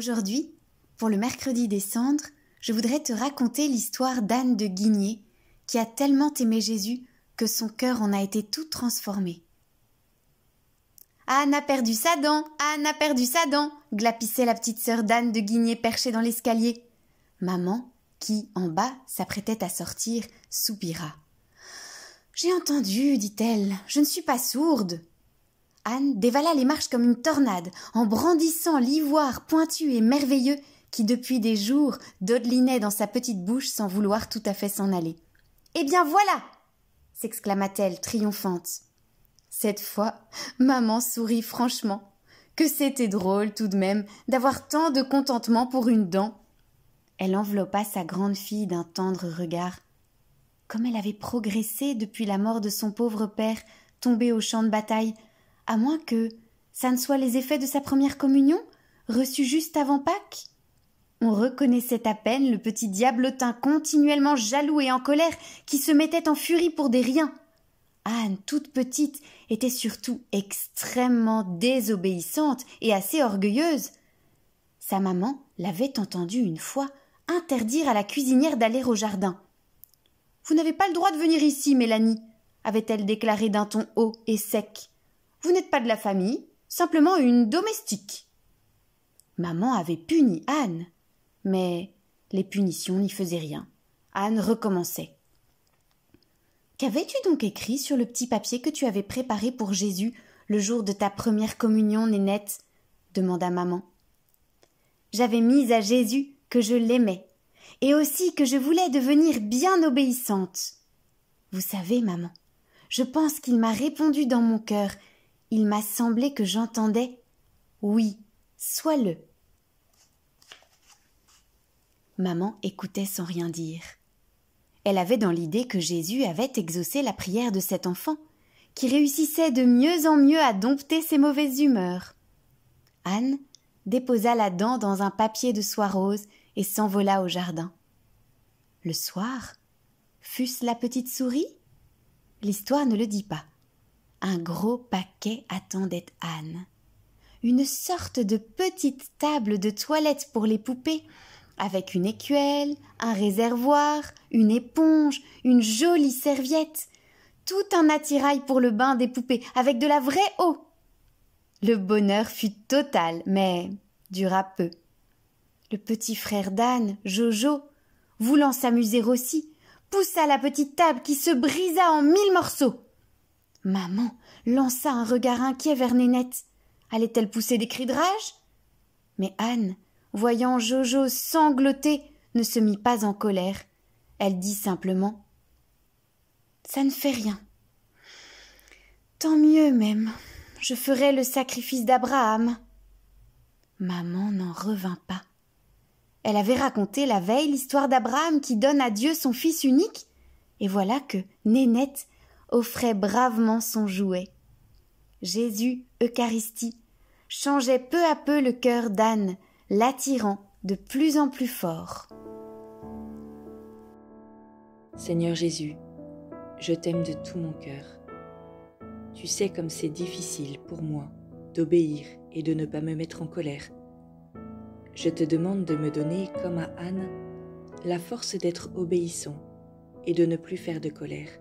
Aujourd'hui, pour le mercredi des cendres, je voudrais te raconter l'histoire d'Anne de Guigné, qui a tellement aimé Jésus que son cœur en a été tout transformé. Anne a perdu sa dent, Anne a perdu sa dent, glapissait la petite sœur d'Anne de Guigné perchée dans l'escalier. Maman, qui, en bas, s'apprêtait à sortir, soupira. J'ai entendu, dit-elle, je ne suis pas sourde. Anne dévala les marches comme une tornade, en brandissant l'ivoire pointu et merveilleux qui depuis des jours dodelinait dans sa petite bouche sans vouloir tout à fait s'en aller. Eh bien voilà s'exclama-t-elle triomphante. Cette fois, maman sourit franchement. Que c'était drôle tout de même d'avoir tant de contentement pour une dent. Elle enveloppa sa grande fille d'un tendre regard. Comme elle avait progressé depuis la mort de son pauvre père, tombé au champ de bataille, à moins que ça ne soit les effets de sa première communion, reçue juste avant Pâques. On reconnaissait à peine le petit diabletin continuellement jaloux et en colère qui se mettait en furie pour des riens. Anne, toute petite, était surtout extrêmement désobéissante et assez orgueilleuse. Sa maman l'avait entendue une fois interdire à la cuisinière d'aller au jardin. Vous n'avez pas le droit de venir ici, Mélanie, avait-elle déclaré d'un ton haut et sec. Vous n'êtes pas de la famille, simplement une domestique. Maman avait puni Anne, mais les punitions n'y faisaient rien. Anne recommençait. Qu'avais-tu donc écrit sur le petit papier que tu avais préparé pour Jésus le jour de ta première communion, Nénette demanda maman. J'avais mis à Jésus que je l'aimais, et aussi que je voulais devenir bien obéissante. Vous savez, maman, je pense qu'il m'a répondu dans mon cœur il m'a semblé que j'entendais Oui, sois-le. Maman écoutait sans rien dire. Elle avait dans l'idée que Jésus avait exaucé la prière de cet enfant, qui réussissait de mieux en mieux à dompter ses mauvaises humeurs. Anne déposa la dent dans un papier de soie rose et s'envola au jardin. Le soir, fût-ce la petite souris L'histoire ne le dit pas un gros paquet attendait Anne. Une sorte de petite table de toilette pour les poupées, avec une écuelle, un réservoir, une éponge, une jolie serviette, tout un attirail pour le bain des poupées, avec de la vraie eau. Le bonheur fut total, mais dura peu. Le petit frère d'Anne, Jojo, voulant s'amuser aussi, poussa la petite table qui se brisa en mille morceaux. Maman lança un regard inquiet vers Nénette. Allait-elle pousser des cris de rage Mais Anne, voyant Jojo sangloter, ne se mit pas en colère. Elle dit simplement Ça ne fait rien. Tant mieux même. Je ferai le sacrifice d'Abraham. Maman n'en revint pas. Elle avait raconté la veille l'histoire d'Abraham qui donne à Dieu son fils unique, et voilà que Nénette offrait bravement son jouet. Jésus, Eucharistie, changeait peu à peu le cœur d'Anne, l'attirant de plus en plus fort. Seigneur Jésus, je t'aime de tout mon cœur. Tu sais comme c'est difficile pour moi d'obéir et de ne pas me mettre en colère. Je te demande de me donner, comme à Anne, la force d'être obéissant et de ne plus faire de colère.